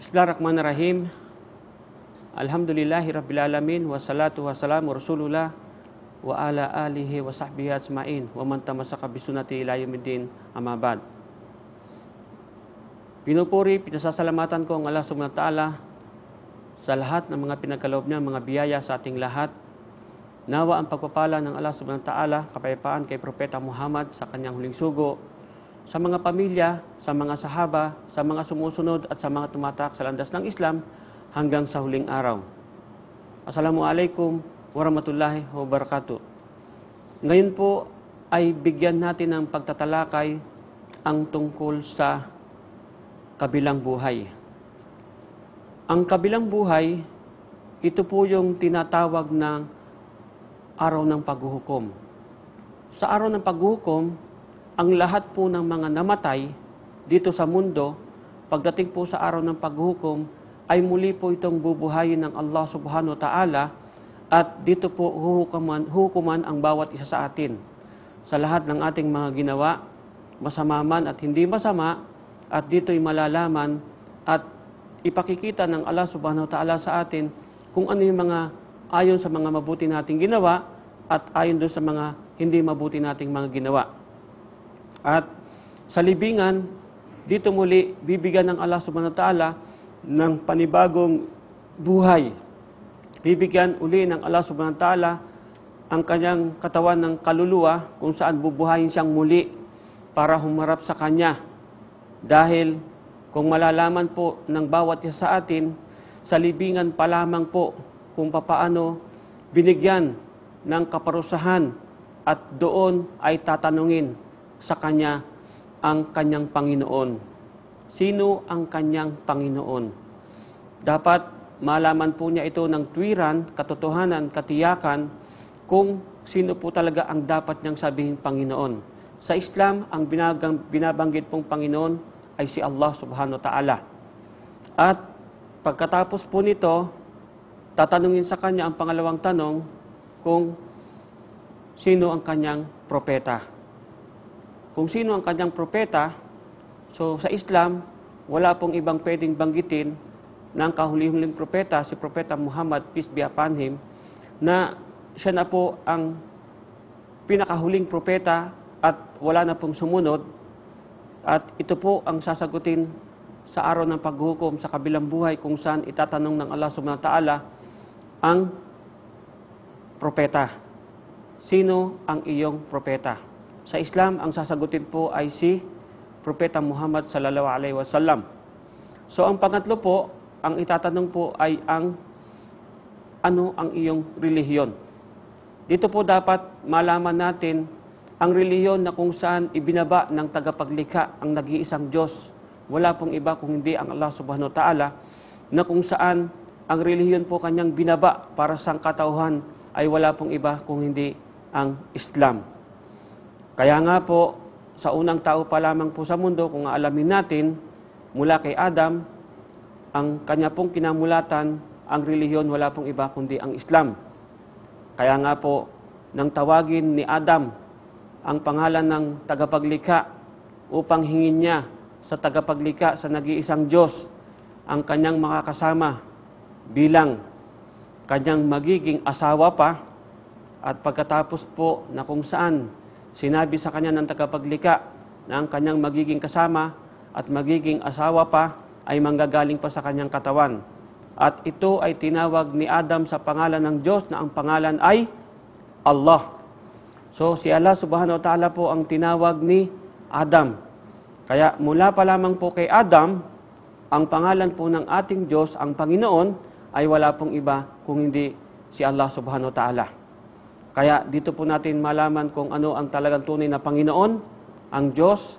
Bismillahirrahmanirrahim. Alhamdulillahi Rabbil Alamin. Wassalatu wassalamu Rasulullah wa ala alihi wa sahbihi asma'in wa man tamasaka bisunati ila yawmiddin amma ba'd. Pinupuri, pinasasalamatan ko ang Allah subhanahu wa ta'ala sa lahat ng mga pinagkaloob niya, mga biyaya sa ating lahat. Nawa ang pagpapala ng Allah subhanahu wa ta'ala, kapayapaan kay Propeta Muhammad sa kanyang huling sugo, sa mga pamilya, sa mga sahaba, sa mga sumusunod at sa mga tumatak sa landas ng Islam hanggang sa huling araw. Assalamualaikum warahmatullahi wabarakatuh. Ngayon po ay bigyan natin ng pagtatalakay ang tungkol sa kabilang buhay. Ang kabilang buhay, ito po yung tinatawag ng araw ng paghuhukom. Sa araw ng paghuhukom, ang lahat po ng mga namatay dito sa mundo, pagdating po sa araw ng paghukom, ay muli po itong bubuhayin ng Allah subhanahu wa ta'ala at dito po huhukuman, huhukuman ang bawat isa sa atin sa lahat ng ating mga ginawa, masama man at hindi masama, at dito'y malalaman at ipakikita ng Allah subhanahu wa ta'ala sa atin kung ano yung mga ayon sa mga mabuti nating ginawa at ayon doon sa mga hindi mabuti nating mga ginawa. At sa libingan, dito muli bibigyan ng Allah subhanahu wa ta'ala ng panibagong buhay. Bibigyan uli ng Allah subhanahu wa ta'ala ang kanyang katawan ng kaluluwa kung saan bubuhayin siyang muli para humarap sa kanya. Dahil kung malalaman po ng bawat isa sa atin, sa libingan pa lamang po kung papaano binigyan ng kaparusahan at doon ay tatanungin sa Kanya ang Kanyang Panginoon. Sino ang Kanyang Panginoon? Dapat malaman po niya ito ng tuwiran, katotohanan, katiyakan kung sino po talaga ang dapat niyang sabihin Panginoon. Sa Islam, ang binagang, binabanggit pong Panginoon ay si Allah subhanahu wa ta'ala. At pagkatapos po nito, tatanungin sa kanya ang pangalawang tanong kung sino ang kanyang propeta kung sino ang kanyang propeta, so sa Islam, wala pong ibang pwedeng banggitin ng kahulihuling propeta, si Propeta Muhammad, peace be upon him, na siya na po ang pinakahuling propeta at wala na pong sumunod. At ito po ang sasagutin sa araw ng paghukom sa kabilang buhay kung saan itatanong ng Allah subhanahu ta'ala ang propeta. Sino ang iyong propeta? Sa Islam, ang sasagutin po ay si Propeta Muhammad sallallahu alaihi wasallam. So ang pangatlo po, ang itatanong po ay ang ano ang iyong relihiyon. Dito po dapat malaman natin ang relihiyon na kung saan ibinaba ng tagapaglikha ang nag-iisang Diyos. Wala pong iba kung hindi ang Allah subhanahu wa ta'ala na kung saan ang relihiyon po kanyang binaba para sa katauhan ay wala pong iba kung hindi ang Islam. Kaya nga po, sa unang tao pa lamang po sa mundo, kung alamin natin, mula kay Adam, ang kanya pong kinamulatan, ang reliyon, wala pong iba kundi ang Islam. Kaya nga po, nang tawagin ni Adam ang pangalan ng tagapaglikha upang hingin niya sa tagapaglikha sa nag-iisang Diyos ang kanyang mga kasama bilang kanyang magiging asawa pa at pagkatapos po na kung saan Sinabi sa kanya ng tagapaglika na ang kanyang magiging kasama at magiging asawa pa ay manggagaling pa sa kanyang katawan. At ito ay tinawag ni Adam sa pangalan ng Diyos na ang pangalan ay Allah. So si Allah subhanahu wa ta'ala po ang tinawag ni Adam. Kaya mula pa lamang po kay Adam, ang pangalan po ng ating Diyos, ang Panginoon, ay wala pong iba kung hindi si Allah subhanahu wa ta'ala. Kaya dito po natin malaman kung ano ang talagang tunay na Panginoon, ang Diyos,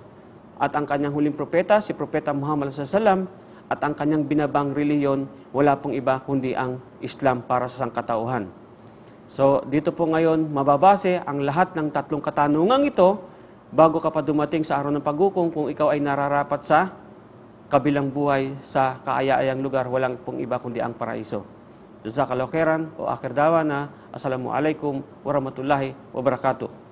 at ang kanyang huling propeta, si Propeta Muhammad SAW, at ang kanyang binabang reliyon, wala pong iba kundi ang Islam para sa sangkatauhan. So dito po ngayon mababase ang lahat ng tatlong katanungang ito bago ka pa dumating sa araw ng paghukom kung ikaw ay nararapat sa kabilang buhay sa kaaya-ayang lugar, walang pong iba kundi ang paraiso. Jazakallahu khairan wa akhir dawana. Assalamualaikum warahmatullahi wabarakatuh.